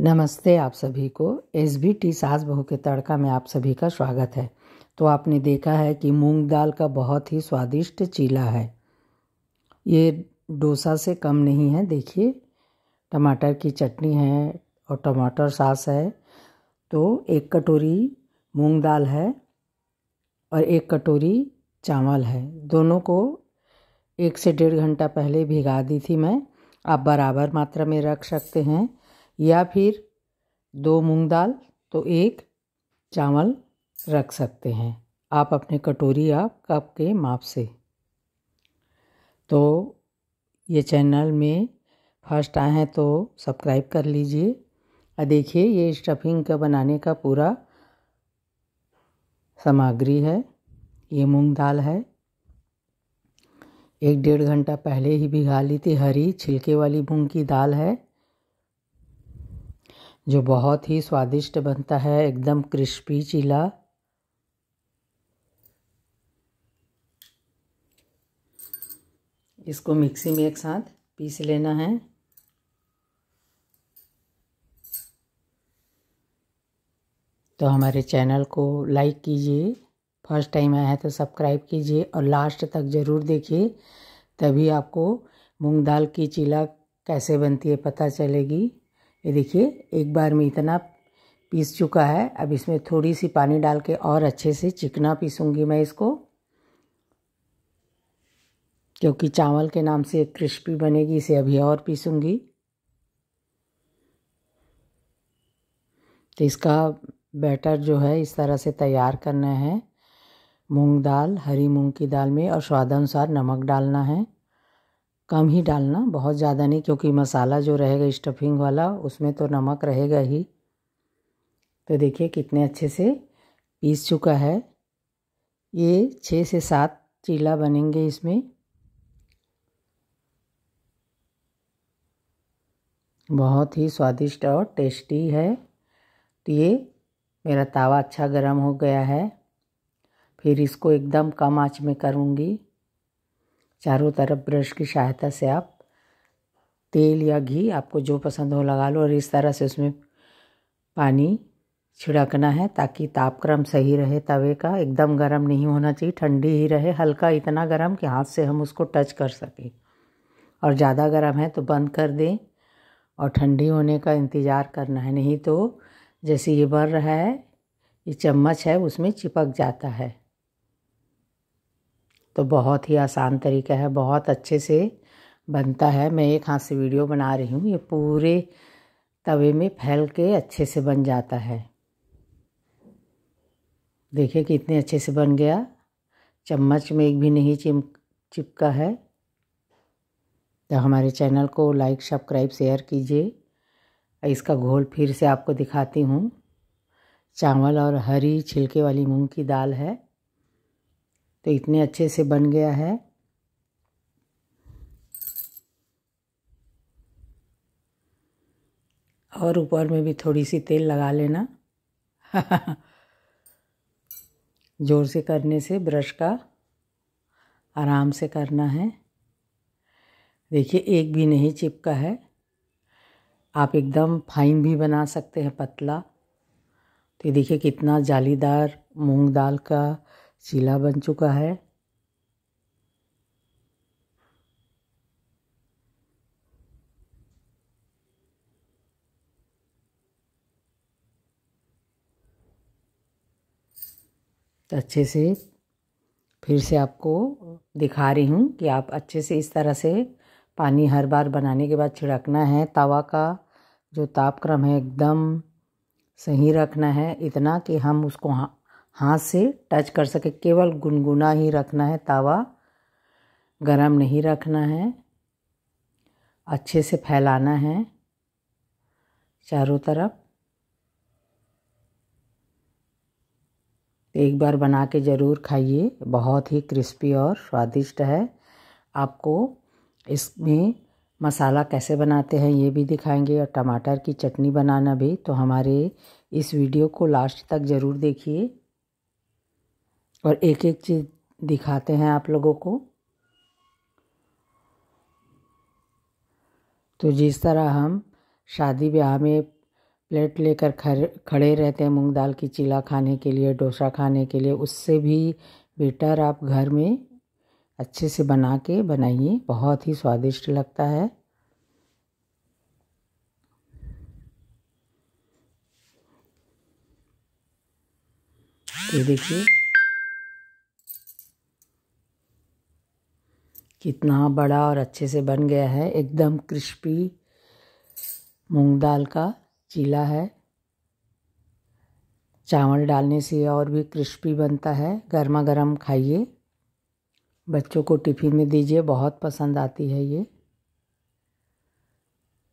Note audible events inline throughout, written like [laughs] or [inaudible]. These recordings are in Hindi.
नमस्ते आप सभी को एस बी टी सास बहू के तड़का में आप सभी का स्वागत है तो आपने देखा है कि मूंग दाल का बहुत ही स्वादिष्ट चीला है ये डोसा से कम नहीं है देखिए टमाटर की चटनी है और टमाटर सास है तो एक कटोरी मूंग दाल है और एक कटोरी चावल है दोनों को एक से डेढ़ घंटा पहले भिगा दी थी मैं आप बराबर मात्रा में रख सकते हैं या फिर दो मूंग दाल तो एक चावल रख सकते हैं आप अपने कटोरी या कप के माप से तो ये चैनल में फर्स्ट आए हैं तो सब्सक्राइब कर लीजिए और देखिए ये स्टफिंग का बनाने का पूरा सामग्री है ये मूंग दाल है एक डेढ़ घंटा पहले ही भिगा ली थी हरी छिलके वाली मूंग की दाल है जो बहुत ही स्वादिष्ट बनता है एकदम क्रिस्पी चीला इसको मिक्सी में एक साथ पीस लेना है तो हमारे चैनल को लाइक कीजिए फर्स्ट टाइम आया है तो सब्सक्राइब कीजिए और लास्ट तक ज़रूर देखिए तभी आपको मूंग दाल की चीला कैसे बनती है पता चलेगी ये देखिए एक बार में इतना पीस चुका है अब इसमें थोड़ी सी पानी डाल के और अच्छे से चिकना पीसूँगी मैं इसको क्योंकि चावल के नाम से क्रिस्पी बनेगी इसे अभी और पीसूँगी तो इसका बैटर जो है इस तरह से तैयार करना है मूंग दाल हरी मूंग की दाल में और स्वादानुसार नमक डालना है कम ही डालना बहुत ज़्यादा नहीं क्योंकि मसाला जो रहेगा स्टफिंग वाला उसमें तो नमक रहेगा ही तो देखिए कितने अच्छे से पीस चुका है ये छः से सात चीला बनेंगे इसमें बहुत ही स्वादिष्ट और टेस्टी है तो ये मेरा तावा अच्छा गर्म हो गया है फिर इसको एकदम कम आंच में करूँगी चारों तरफ ब्रश की सहायता से आप तेल या घी आपको जो पसंद हो लगा लो और इस तरह से उसमें पानी छिड़कना है ताकि तापक्रम सही रहे तवे का एकदम गर्म नहीं होना चाहिए ठंडी ही रहे हल्का इतना गर्म कि हाथ से हम उसको टच कर सकें और ज़्यादा गर्म है तो बंद कर दें और ठंडी होने का इंतज़ार करना है नहीं तो जैसे ये बढ़ रहा है ये चम्मच है उसमें चिपक जाता है तो बहुत ही आसान तरीका है बहुत अच्छे से बनता है मैं एक हाथ से वीडियो बना रही हूँ ये पूरे तवे में फैल के अच्छे से बन जाता है देखिए कितने अच्छे से बन गया चम्मच में एक भी नहीं चिम चिपका है तो हमारे चैनल को लाइक सब्सक्राइब शेयर कीजिए इसका घोल फिर से आपको दिखाती हूँ चावल और हरी छिलके वाली मूंग की दाल है तो इतने अच्छे से बन गया है और ऊपर में भी थोड़ी सी तेल लगा लेना [laughs] ज़ोर से करने से ब्रश का आराम से करना है देखिए एक भी नहीं चिपका है आप एकदम फाइन भी बना सकते हैं पतला तो ये देखिए कितना जालीदार मूंग दाल का शिला बन चुका है तो अच्छे से फिर से आपको दिखा रही हूँ कि आप अच्छे से इस तरह से पानी हर बार बनाने के बाद छिड़कना है तवा का जो तापक्रम है एकदम सही रखना है इतना कि हम उसको हाथ से टच कर सके केवल गुनगुना ही रखना है तावा गरम नहीं रखना है अच्छे से फैलाना है चारों तरफ एक बार बना के ज़रूर खाइए बहुत ही क्रिस्पी और स्वादिष्ट है आपको इसमें मसाला कैसे बनाते हैं ये भी दिखाएंगे और टमाटर की चटनी बनाना भी तो हमारे इस वीडियो को लास्ट तक ज़रूर देखिए और एक एक चीज़ दिखाते हैं आप लोगों को तो जिस तरह हम शादी ब्याह में प्लेट लेकर खड़े रहते हैं मूंग दाल की चीला खाने के लिए डोसा खाने के लिए उससे भी बेटर आप घर में अच्छे से बना के बनाइए बहुत ही स्वादिष्ट लगता है ये देखिए कितना बड़ा और अच्छे से बन गया है एकदम क्रिस्पी मूंग दाल का चीला है चावल डालने से और भी क्रिस्पी बनता है गर्मा गर्म खाइए बच्चों को टिफ़िन में दीजिए बहुत पसंद आती है ये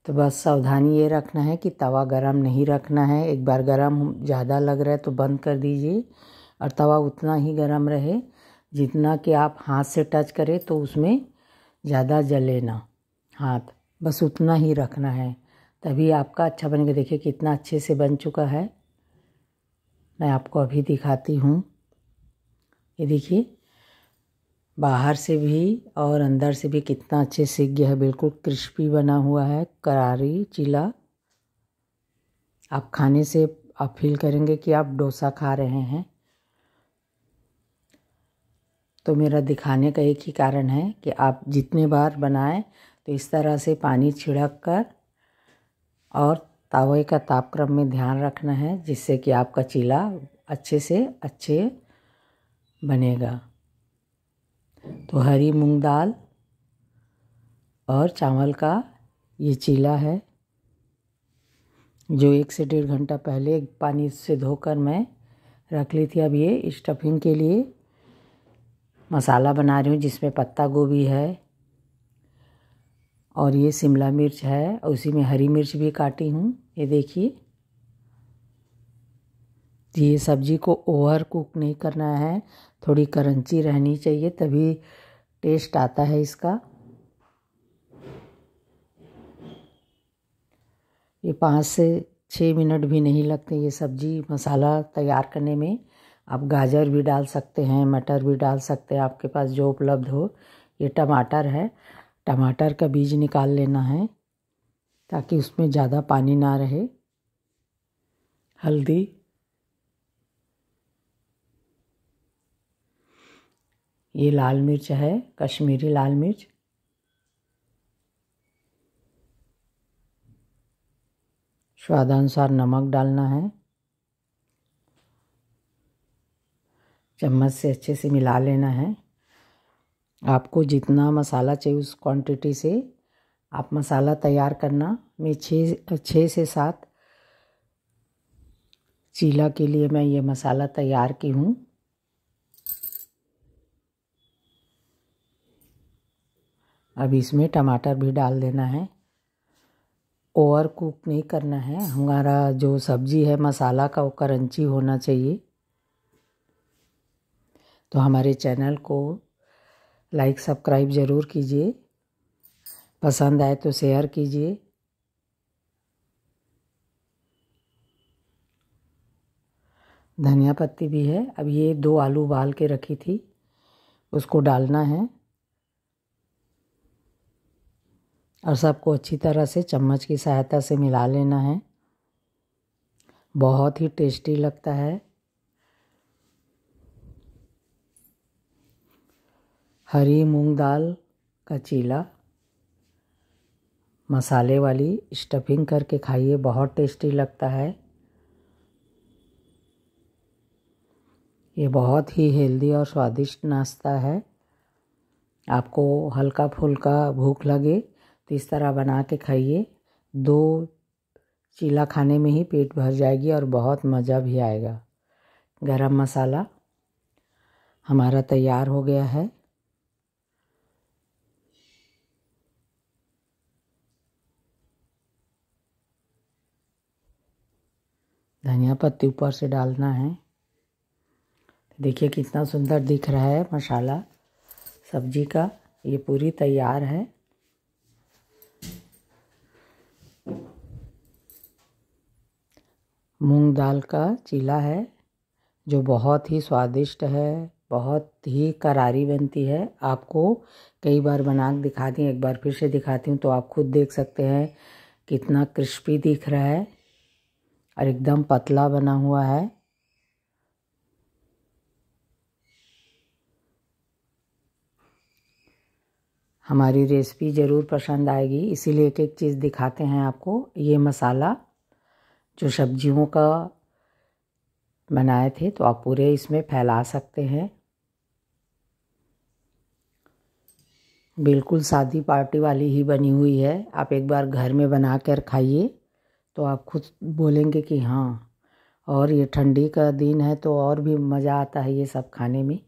तो बस सावधानी ये रखना है कि तवा गरम नहीं रखना है एक बार गरम ज़्यादा लग रहा है तो बंद कर दीजिए और तवा उतना ही गरम रहे जितना कि आप हाथ से टच करें तो उसमें ज़्यादा जले ना हाथ बस उतना ही रखना है तभी आपका अच्छा बनेगा देखिए कितना अच्छे से बन चुका है मैं आपको अभी दिखाती हूँ ये देखिए बाहर से भी और अंदर से भी कितना अच्छे से गया है बिल्कुल क्रिस्पी बना हुआ है करारी चीला आप खाने से आप फील करेंगे कि आप डोसा खा रहे हैं तो मेरा दिखाने का एक ही कारण है कि आप जितने बार बनाएं तो इस तरह से पानी छिड़क कर और तावे का तापक्रम में ध्यान रखना है जिससे कि आपका चीला अच्छे से अच्छे बनेगा तो हरी मूंग दाल और चावल का ये चीला है जो एक से डेढ़ घंटा पहले पानी से धोकर मैं रख ली थी अब ये स्टफिंग के लिए मसाला बना रही हूँ जिसमें पत्ता गोभी है और ये शिमला मिर्च है उसी में हरी मिर्च भी काटी हूँ ये देखिए ये सब्ज़ी को ओवर कुक नहीं करना है थोड़ी करंची रहनी चाहिए तभी टेस्ट आता है इसका ये पाँच से छः मिनट भी नहीं लगते ये सब्ज़ी मसाला तैयार करने में आप गाजर भी डाल सकते हैं मटर भी डाल सकते हैं आपके पास जो उपलब्ध हो ये टमाटर है टमाटर का बीज निकाल लेना है ताकि उसमें ज़्यादा पानी ना रहे हल्दी ये लाल मिर्च है कश्मीरी लाल मिर्च स्वादानुसार नमक डालना है चम्मच से अच्छे से मिला लेना है आपको जितना मसाला चाहिए उस क्वांटिटी से आप मसाला तैयार करना मैं छः छः से सात चीला के लिए मैं ये मसाला तैयार की हूँ अब इसमें टमाटर भी डाल देना है ओवर कुक नहीं करना है हमारा जो सब्ज़ी है मसाला का वो करंची होना चाहिए तो हमारे चैनल को लाइक सब्सक्राइब ज़रूर कीजिए पसंद आए तो शेयर कीजिए धनिया पत्ती भी है अब ये दो आलू उबाल के रखी थी उसको डालना है और सबको अच्छी तरह से चम्मच की सहायता से मिला लेना है बहुत ही टेस्टी लगता है हरी मूंग दाल का चीला मसाले वाली स्टफिंग करके खाइए बहुत टेस्टी लगता है ये बहुत ही हेल्दी और स्वादिष्ट नाश्ता है आपको हल्का फुल्का भूख लगे तो इस तरह बना के खाइए दो चीला खाने में ही पेट भर जाएगी और बहुत मज़ा भी आएगा गरम मसाला हमारा तैयार हो गया है धनिया पत्ती ऊपर से डालना है देखिए कितना सुंदर दिख रहा है मसाला सब्जी का ये पूरी तैयार है मूंग दाल का चीला है जो बहुत ही स्वादिष्ट है बहुत ही करारी बनती है आपको कई बार बना दिखाती हूँ एक बार फिर से दिखाती हूँ तो आप खुद देख सकते हैं कितना क्रिस्पी दिख रहा है और एकदम पतला बना हुआ है हमारी रेसिपी ज़रूर पसंद आएगी इसीलिए एक एक चीज़ दिखाते हैं आपको ये मसाला जो सब्जियों का बनाए थे तो आप पूरे इसमें फैला सकते हैं बिल्कुल सादी पार्टी वाली ही बनी हुई है आप एक बार घर में बना कर खाइए तो आप खुद बोलेंगे कि हाँ और ये ठंडी का दिन है तो और भी मज़ा आता है ये सब खाने में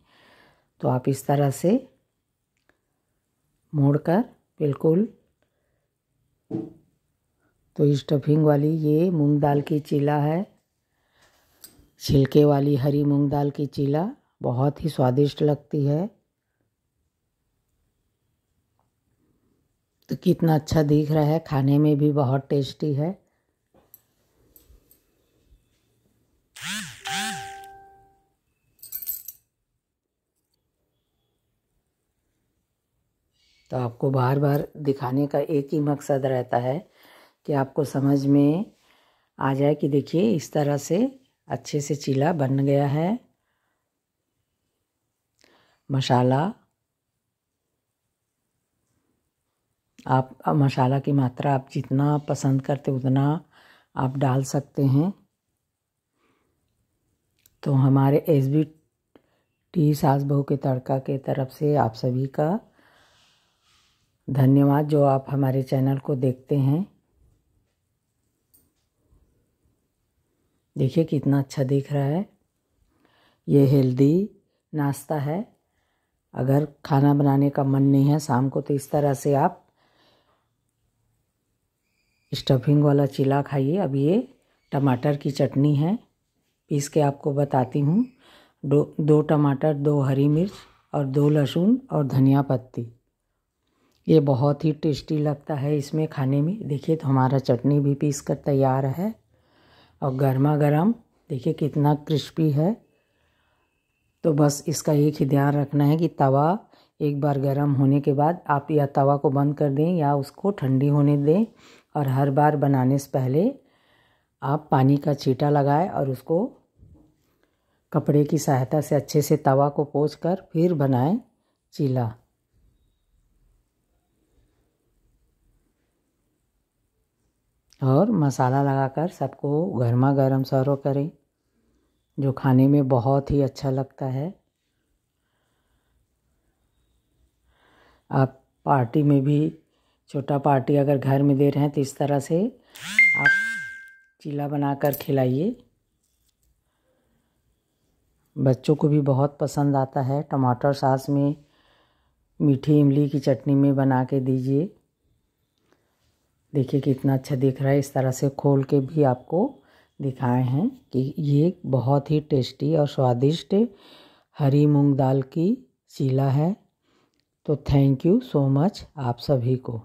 तो आप इस तरह से मोड़ कर बिल्कुल तो स्टफिंग वाली ये मूंग दाल की चीला है छिलके वाली हरी मूंग दाल की चीला बहुत ही स्वादिष्ट लगती है तो कितना अच्छा दिख रहा है खाने में भी बहुत टेस्टी है तो आपको बार बार दिखाने का एक ही मकसद रहता है कि आपको समझ में आ जाए कि देखिए इस तरह से अच्छे से चीला बन गया है मसाला आप मसाला की मात्रा आप जितना पसंद करते उतना आप डाल सकते हैं तो हमारे एस बी टी सास बहू के तड़का के तरफ से आप सभी का धन्यवाद जो आप हमारे चैनल को देखते हैं देखिए कितना अच्छा दिख रहा है ये हेल्दी नाश्ता है अगर खाना बनाने का मन नहीं है शाम को तो इस तरह से आप स्टफिंग वाला चीला खाइए अब ये टमाटर की चटनी है पीस के आपको बताती हूँ दो दो टमाटर दो हरी मिर्च और दो लहसुन और धनिया पत्ती ये बहुत ही टेस्टी लगता है इसमें खाने में देखिए तो हमारा चटनी भी पीस कर तैयार है और गर्मा गर्म देखिए कितना क्रिस्पी है तो बस इसका एक ही ध्यान रखना है कि तवा एक बार गर्म होने के बाद आप या तवा को बंद कर दें या उसको ठंडी होने दें और हर बार बनाने से पहले आप पानी का छीटा लगाएं और उसको कपड़े की सहायता से अच्छे से तवा को पोछ कर फिर बनाएं चीला और मसाला लगाकर सबको गर्मा गर्म सर्व करें जो खाने में बहुत ही अच्छा लगता है आप पार्टी में भी छोटा पार्टी अगर घर में दे रहे हैं तो इस तरह से आप चीला बनाकर खिलाइए बच्चों को भी बहुत पसंद आता है टमाटर सास में मीठी इमली की चटनी में बना के दीजिए देखिए कितना अच्छा दिख रहा है इस तरह से खोल के भी आपको दिखाए हैं कि ये बहुत ही टेस्टी और स्वादिष्ट हरी मूंग दाल की चीला है तो थैंक यू सो मच आप सभी को